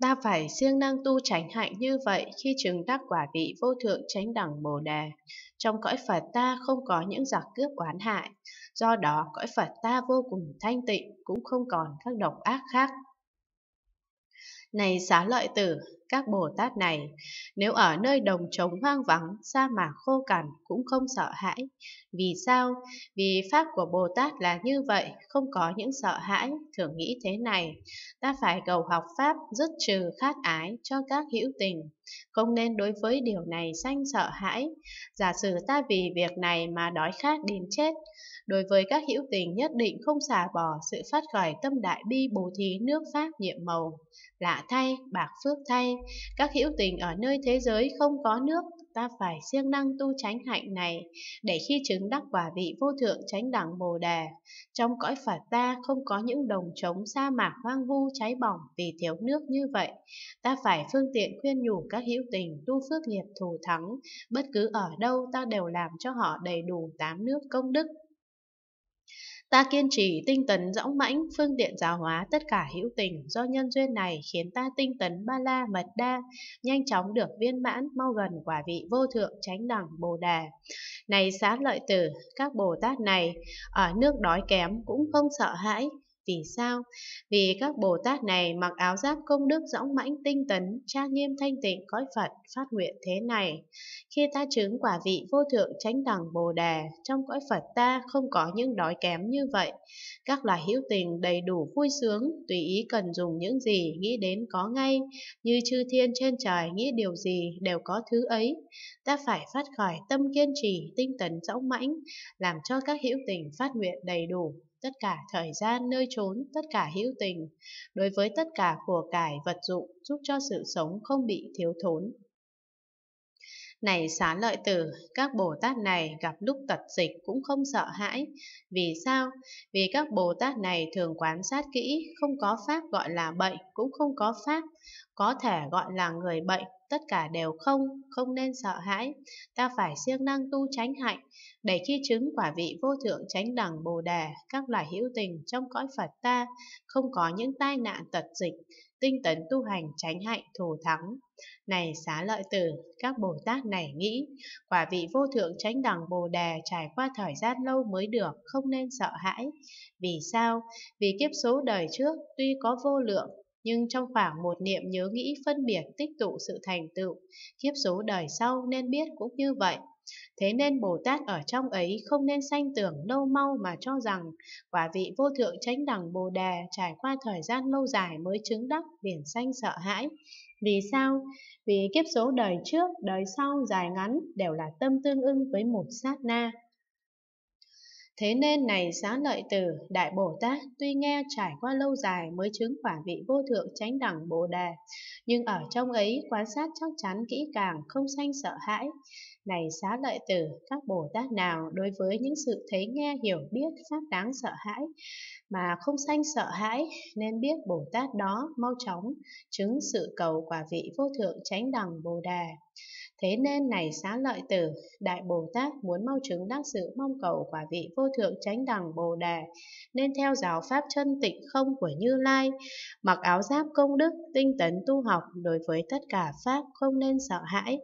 Ta phải siêng năng tu tránh hạnh như vậy khi chứng đắc quả vị vô thượng chánh đẳng bồ đề. Trong cõi Phật ta không có những giặc cướp oán hại, do đó cõi Phật ta vô cùng thanh tịnh, cũng không còn các độc ác khác. Này xá lợi tử, các Bồ Tát này, nếu ở nơi đồng trống hoang vắng, sa mạc khô cằn cũng không sợ hãi. Vì sao? Vì Pháp của Bồ Tát là như vậy, không có những sợ hãi, thường nghĩ thế này. Ta phải cầu học Pháp, dứt trừ khát ái cho các hữu tình. Không nên đối với điều này sanh sợ hãi. Giả sử ta vì việc này mà đói khát đến chết, đối với các hữu tình nhất định không xả bỏ sự phát khởi tâm đại bi bố thí nước pháp nhiệm màu. Lạ thay, bạc phước thay, các hữu tình ở nơi thế giới không có nước, ta phải siêng năng tu tránh hạnh này, để khi chứng đắc quả vị vô thượng chánh đẳng bồ đề, trong cõi Phật ta không có những đồng trống sa mạc hoang vu cháy bỏng vì thiếu nước như vậy. Ta phải phương tiện khuyên nhủ các hữu tình tu phước nghiệp thù thắng, bất cứ ở đâu ta đều làm cho họ đầy đủ tám nước công đức. Ta kiên trì tinh tấn dõng mãnh, phương tiện giáo hóa tất cả hữu tình do nhân duyên này khiến ta tinh tấn ba la mật đa, nhanh chóng được viên mãn, mau gần quả vị vô thượng chánh đẳng Bồ Đà. Này xá lợi tử, các Bồ Tát này, ở nước đói kém cũng không sợ hãi, vì sao? Vì các Bồ Tát này mặc áo giáp công đức dõng mãnh tinh tấn, trang nghiêm thanh tịnh cõi Phật, phát nguyện thế này. Khi ta chứng quả vị vô thượng chánh đẳng Bồ Đề, trong cõi Phật ta không có những đói kém như vậy. Các loài hữu tình đầy đủ vui sướng, tùy ý cần dùng những gì, nghĩ đến có ngay. Như chư thiên trên trời nghĩ điều gì đều có thứ ấy. Ta phải phát khỏi tâm kiên trì, tinh tấn dõng mãnh, làm cho các hữu tình phát nguyện đầy đủ, tất cả thời gian, nơi trốn, tất cả hữu tình, đối với tất cả của cải vật dụng giúp cho sự sống không bị thiếu thốn. Này xá lợi tử, các Bồ Tát này gặp lúc tật dịch cũng không sợ hãi. Vì sao? Vì các Bồ Tát này thường quan sát kỹ, không có pháp gọi là bệnh, cũng không có pháp có thể gọi là người bệnh, tất cả đều không, không nên sợ hãi. Ta phải siêng năng tu tránh hạnh, để khi chứng quả vị vô thượng tránh đẳng bồ đề, các loài hữu tình trong cõi Phật ta, không có những tai nạn tật dịch, tinh tấn tu hành tránh hạnh thù thắng. Này xá lợi tử, các Bồ Tát này nghĩ, quả vị vô thượng tránh đẳng Bồ Đề trải qua thời gian lâu mới được, không nên sợ hãi. Vì sao? Vì kiếp số đời trước tuy có vô lượng nhưng trong khoảng một niệm nhớ nghĩ phân biệt tích tụ sự thành tựu, kiếp số đời sau nên biết cũng như vậy. Thế nên Bồ Tát ở trong ấy không nên sanh tưởng lâu mau mà cho rằng quả vị vô thượng chánh đẳng Bồ Đề trải qua thời gian lâu dài mới chứng đắc biển sanh sợ hãi. Vì sao? Vì kiếp số đời trước, đời sau dài ngắn đều là tâm tương ưng với một sát na. Thế nên này xá lợi tử, Đại Bồ Tát tuy nghe trải qua lâu dài mới chứng quả vị vô thượng chánh đẳng Bồ Đề, nhưng ở trong ấy quan sát chắc chắn kỹ càng, không sanh sợ hãi. Này xá lợi tử, các Bồ Tát nào đối với những sự thấy nghe hiểu biết pháp đáng sợ hãi mà không sanh sợ hãi nên biết Bồ Tát đó mau chóng chứng sự cầu quả vị vô thượng chánh đẳng Bồ Đề. Thế nên này xá lợi tử, Đại Bồ Tát muốn mau chứng đắc sự mong cầu quả vị vô thượng chánh đẳng Bồ Đề, nên theo giáo pháp chân tịnh không của Như Lai, mặc áo giáp công đức, tinh tấn tu học đối với tất cả pháp không nên sợ hãi,